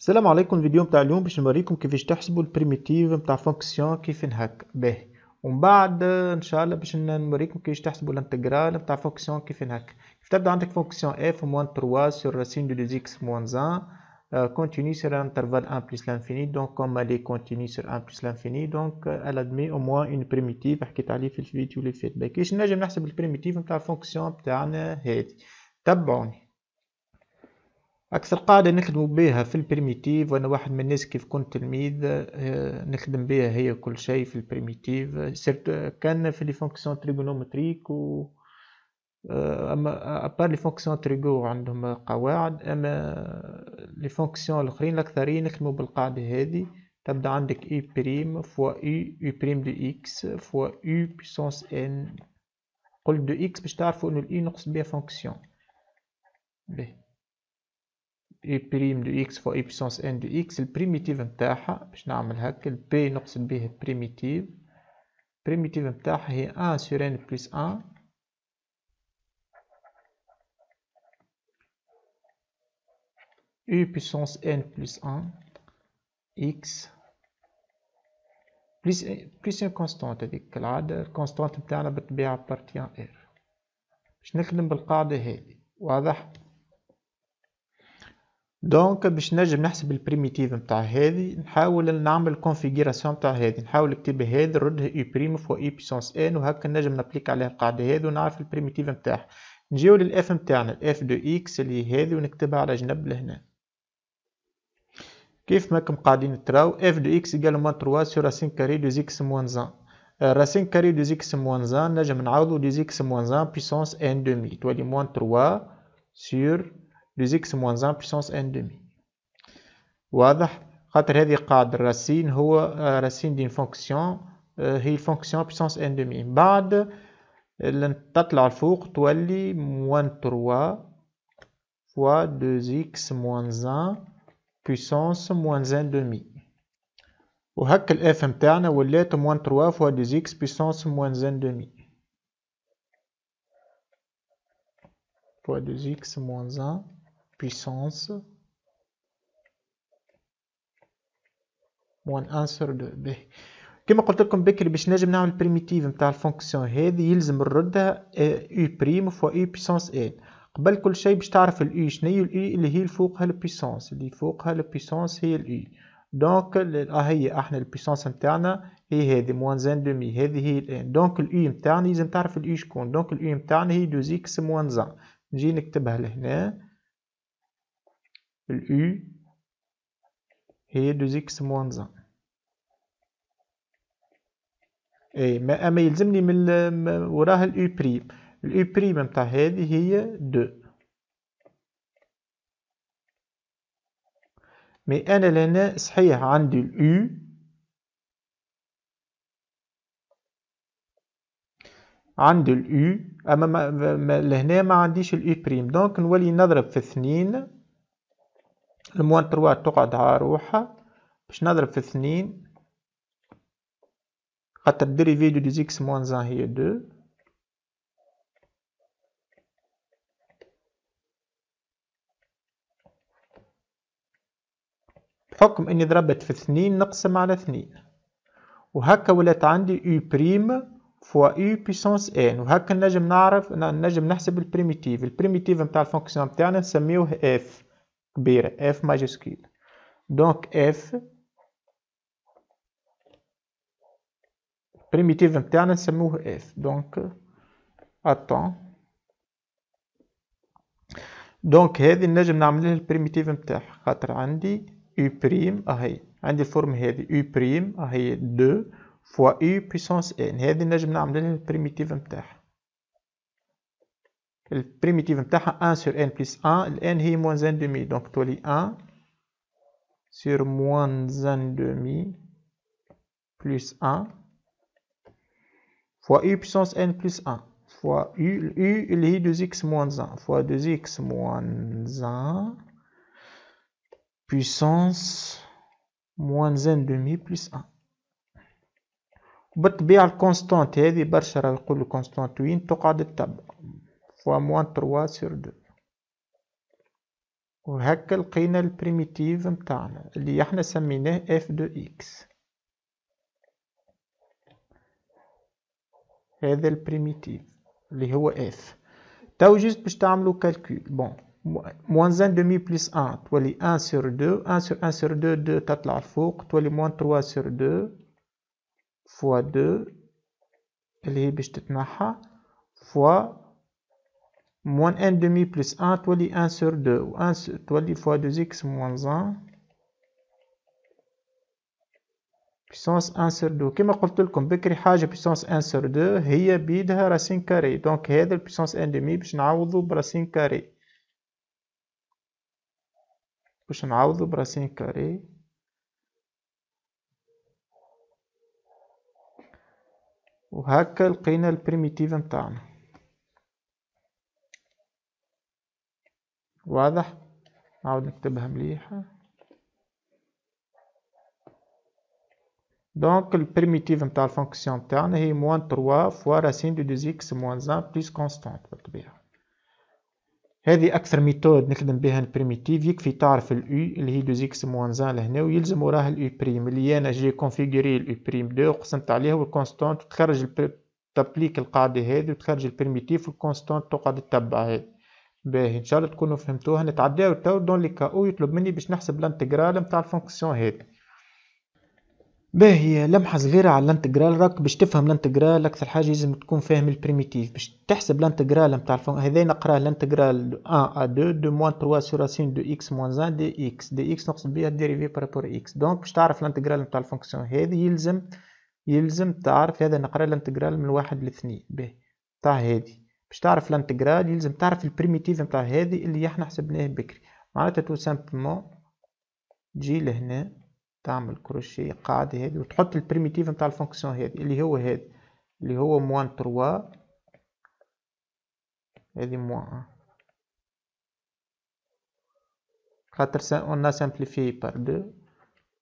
السلام عليكم الفيديو نتاع اليوم باش نوريكم كيفاش تحسبوا البريميتيف نتاع فونكسيون كيف هكا باهي ومن بعد ان شاء الله باش نوريكم كيفاش تحسبوا الانتجرال نتاع فونكسيون كيف هكا كيف تبدا عندك فونكسيون اف موان 3 سور راسين دو 2 اكس موان 1 كونتيني سور انترفال 1 بلس لانفيني دونك كوم الي كونتيني سور 1 بلس لانفيني دونك الا ادمي او موان اون بريميتيف حكيت عليه في الفيديو اللي فات باهي نجم نحسب البريميتيف نتاع الفونكسيون بتاعنا هذه تبعوني أكثر قاعدة نخدمو بيها في البريميتيف وأنا واحد من الناس كيف كنت تلميذ آه، نخدم بيها هي كل شيء في البريميتيف سيرت كان في لي فونكسيون تريغونومتريك و آه، اما ابار آه، لي فونكسيون تريغو عندهم قواعد اما لي فونكسيون الاخرين الاكثرين نخدموا بالقاعده هذه تبدا عندك اي بريم فوا اي اي بريم دو اكس فوا اي بيسونس ان قل دو اكس باش تعرفوا انه الاي نقص بها فونكسيون باهي اي بريم دو اكس فوا اي بيسونس ان دو اكس البريميتيف نتاعها باش نعمل هكا البي نقصد به البريميتيف البريميتيف نتاعها هي ان سور ان بلس ان اي بيسونس ان بلس ان اكس بلس بلس ان كونستانت هذيك العاده الكونستانت نتاعنا بالطبيعه بارتيان ار باش نخدم بالقاعده هذه واضح دونك باش نجم نحسب البريميتيف نتاع هذه نحاول نعمل كونفيغوراسيون نتاع هذه نحاول نكتب هذا نردها اي بريم فوا اي بيسونس ان وهكا نجم نابليك عليها القاعده هذه ونعرف البريميتيف نتاعها نجيو للاف نتاعنا الاف دو اكس اللي هذه ونكتبها على جنب لهنا كيف ماكم قاعدين تراو اف دو اكس ايكال موان 3 سور راسين كاري دو اكس موان زان راسين كاري دو اكس موان زان نجم نعوضو دو اكس موان زان بيسونس ان دومي تولي موان 3 سور 2 x moins 1 puissance 1 demi. Ouadh, katrè di racine ou euh, racine d'une fonction, euh, il fonction puissance 1 demi. Bad, l'entat la fouk, tu moins 3 fois 2x moins 1 puissance moins 1 demi. Ouhak f interne ou l'être moins 3 fois 2x puissance moins 1 demi. Fois 2x moins 1 puissance 2 ب كما قلت لكم بكري باش نجم نعمل بريميتيف نتاع الفونكسيون هذه يلزم نردها او بريم فوا او بيسونس ان قبل كل شيء باش تعرف الاي شنو الاي اللي هي فوقها البيسونس اللي فوقها البيسونس هي الاي دونك آه، هي احنا البيسونس نتاعنا هي هذه موان زان دومي هذه هي الان دونك الاي نتاعنا لازم تعرف الاي شكون دونك الاي نتاعنا هي دو اكس موان زان نجي نكتبها لهنا الu هي 2x موان 1 اي ما اما يلزمني من وراها اليو بريم اليو بريم نتاع هذه هي 2 مي انا لهنا صحيح عندي اليو عندي اليو اما ما لهنا ما عنديش اليو بريم دونك نولي نضرب في اثنين الموان تروا تقعد على روحها باش نضرب في اثنين خاطر ديريفي دو دي زيكس موان زان هي دو بحكم اني ضربت في اثنين نقسم على اثنين وهكا ولات عندي او بريم فوا اي بيسونس ان وهكا نجم نعرف نجم نحسب البريميتيف البريميتيف متاع الفونكسيون متاعنا نسميوه اف كبيرة F ماجسكيل دونك F البريميتيف نتاعنا نسموه F دونك اتون دونك هذه نجم نعمل لها البريميتيف نتاعها خاطر عندي U بريم اهي عندي الفورم هذه U بريم اهي 2 فوا U بيسونس N هذه نجم نعمل لها البريميتيف نتاعها Le primitif نتاعها 1 sur n plus 1 n est moins 1 demi donc lis 1 sur moins 1 demi plus 1 fois u puissance n plus 1 fois u u est 2x moins 1 fois 2x moins 1 puissance moins 1 demi plus 1 وبالطبيعة الكونستانت هذه برشا راه يقولوا كونستانت وين تقعد التب فوا موان تروا سور دو وهكا لقينا البريميتيف متاعنا اللي احنا سميناه اف دو اكس هذا البريميتيف اللي هو اف تاو جست باش تعملو كالكول بون موان زان دومي بليس ان تولي ان سور دو ان سور ان سور دو دو تطلع الفوق تولي موان تروا سور دو فوا دو اللي هي باش تتنحى فوا moins 1 demi plus 1, toi 1 sur 2, ou 1 sur, toi fois 2x moins 1, puissance 1 sur 2 كما vous لكم بكري حاجه puissance 1 sur 2 هي بيدها راسين كاري دونك هذا puissance 1 racine باش نعوضو براسين كاري باش نعوضو براسين كاري وهكا لقينا البريميتيف نتاعنا واضح نعاود نكتبها مليحة دونك البريميتيف نتاع الفونكسيون تاعنا هي موان تروا فوا راسين دو دوز اكس موان زان بليس كونستانت بالطبيعة هذه أكثر ميثود نخدم بها البريميتيف يكفي تعرف الأو اللي هي دوز اكس موان زان لهنا ويلزم وراها الأو بريم اللي أنا جي كونفيغوري الأو بريم دو قسمت عليها والكونستانت وتخرج تبليك القاعدة هذه وتخرج البريميتيف والكونستانت تقعد تتبع هذه باهي ان شاء الله تكونوا فهمتوها نتعداو تو دون لي كاو يطلب مني باش نحسب الانتجرال نتاع الفونكسيون هذه باهي لمحة صغيرة على الانتجرال راك باش تفهم الانتجرال أكثر حاجة لازم تكون فاهم البريميتيف باش تحسب الانتجرال نتاع الفون هذا نقرا الانتجرال دو 1 ا 2 دو موان 3 سور راسين دو اكس موان 1 دي اكس دي اكس نقصد بها ديريفي بارابور اكس دونك باش تعرف الانتجرال نتاع الفونكسيون هذه يلزم يلزم تعرف هذا نقرا الانتجرال من واحد لاثنين باهي تاع هذه باش تعرف الانتجرال يلزم تعرف البريميتيف نتاع هذه اللي احنا حسبناه بكري معناتها تو سامبلمون تجي لهنا تعمل كروشيه قاعدة هذه وتحط البريميتيف نتاع الفونكسيون هذه اللي هو هذا اللي هو موان تروا هذه موان خاطر سا اون سامبليفي بار دو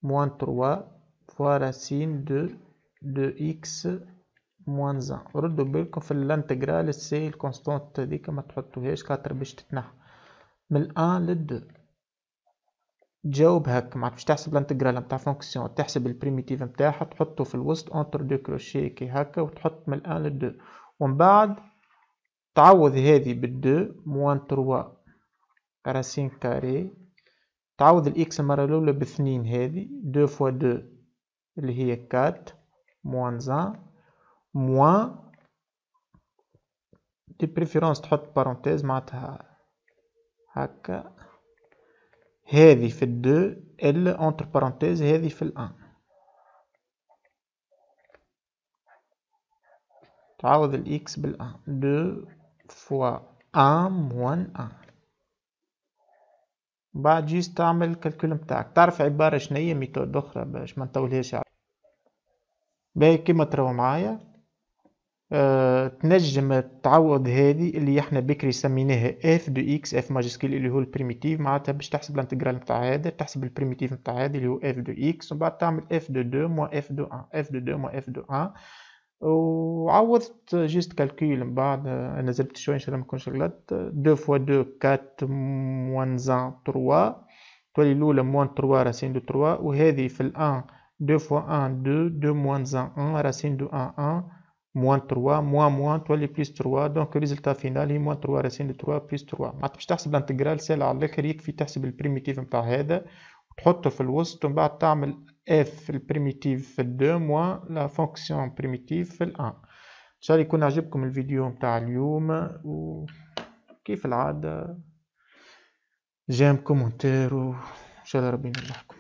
موان 3 فوا راسين دو دو اكس موانزا ردوا بالكم في الانتجرال السي الكونستانت ديك ما تحطوهاش خاطر باش تتنحى من الان لد تجاوب هك ما تحسب الانتجرال نتاع فونكسيون تحسب البريميتيف نتاعها تحطه في الوسط اونتر دو كروشي كي هكا وتحط من الان لد ومن بعد تعوض هذه بالدو موان تروا راسين كاري تعوض الاكس المره الاولى باثنين هذه دو فوا دو اللي هي كات موان زان موان دي بريفيرونس تحط بارونتيز معناتها هكا هذه في الدو ال اونتر بارونتيز هذه في الان تعوض الاكس بالان دو فوا ام موان ان بعد جيس تعمل الكالكول متاعك تعرف عبارة شنية ميثود أخرى باش ما نطولهاش باهي كيما تراو معايا تنجم تعوض هذه اللي احنا بكري سميناها اف دو اكس اف ماجسكيل اللي هو البريميتيف معناتها باش تحسب الانتجرال نتاع هذا تحسب البريميتيف نتاع هذا اللي هو اف دو اكس ومن بعد تعمل اف دو 2 موان اف دو 1 اف دو 2 موان اف دو 1 وعوضت جيست كالكول من بعد نزلت شويه ان شاء الله ما نكونش غلط 2 فوا 2 4 موان زان 3 تولي الاولى موان 3 راسين دو 3 وهذه في الان دو 2 فوا 1 2 2 موان زان 1 راسين دو 1 1 موان 3 موان موان تولي بليس 3 دونك ريزلتا فينال هي موان 3 راسين 3 بليس 3 معناتها باش تحسب الانتجرال سهل على الاخر يكفي تحسب البريميتيف نتاع هذا وتحطه في الوسط ومن بعد تعمل اف البريميتيف في ال 2 موان لا فونكسيون بريميتيف في ال1 ان شاء الله يكون عجبكم الفيديو نتاع اليوم وكيف العاده جام كومنتير وان شاء الله ربي ينجحكم